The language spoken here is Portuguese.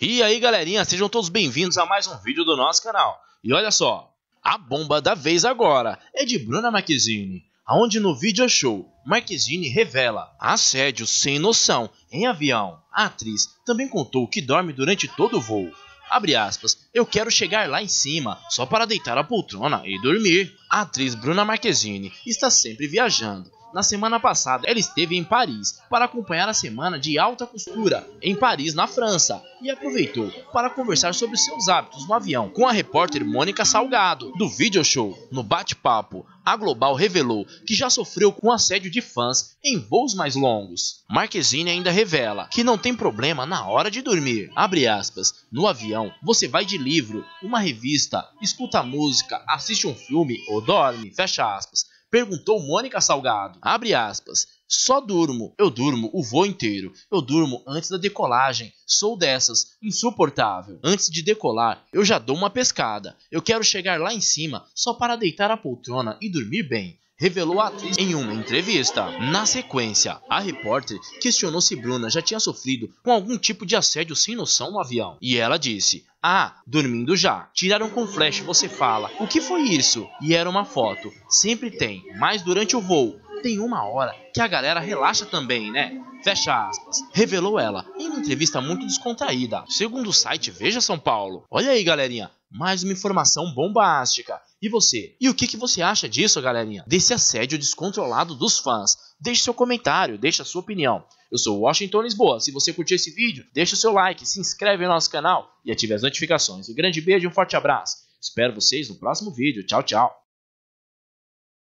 E aí galerinha, sejam todos bem-vindos a mais um vídeo do nosso canal. E olha só, a bomba da vez agora é de Bruna Marquezine, aonde no vídeo é show Marquezine revela assédio sem noção em avião. A atriz também contou que dorme durante todo o voo. Abre aspas, eu quero chegar lá em cima, só para deitar a poltrona e dormir. A atriz Bruna Marquezine está sempre viajando na semana passada, ela esteve em Paris para acompanhar a semana de alta costura em Paris, na França, e aproveitou para conversar sobre seus hábitos no avião com a repórter Mônica Salgado, do Video Show. No bate-papo, a Global revelou que já sofreu com assédio de fãs em voos mais longos. Marquezine ainda revela que não tem problema na hora de dormir. Abre aspas. No avião, você vai de livro, uma revista, escuta música, assiste um filme ou dorme. Fecha aspas. Perguntou Mônica Salgado. Abre aspas. Só durmo. Eu durmo o voo inteiro. Eu durmo antes da decolagem. Sou dessas. Insuportável. Antes de decolar, eu já dou uma pescada. Eu quero chegar lá em cima só para deitar a poltrona e dormir bem revelou a atriz em uma entrevista. Na sequência, a repórter questionou se Bruna já tinha sofrido com algum tipo de assédio sem noção no avião. E ela disse: ah, dormindo já. Tiraram com flash, você fala. O que foi isso? E era uma foto. Sempre tem, mas durante o voo tem uma hora que a galera relaxa também, né? Fecha aspas. Revelou ela em uma entrevista muito descontraída, segundo o site Veja São Paulo. Olha aí, galerinha, mais uma informação bombástica. E você? E o que, que você acha disso, galerinha? Desse assédio descontrolado dos fãs? Deixe seu comentário, deixe a sua opinião. Eu sou Washington Lisboa. Se você curtiu esse vídeo, deixe o seu like, se inscreve no nosso canal e ative as notificações. Um grande beijo e um forte abraço. Espero vocês no próximo vídeo. Tchau, tchau.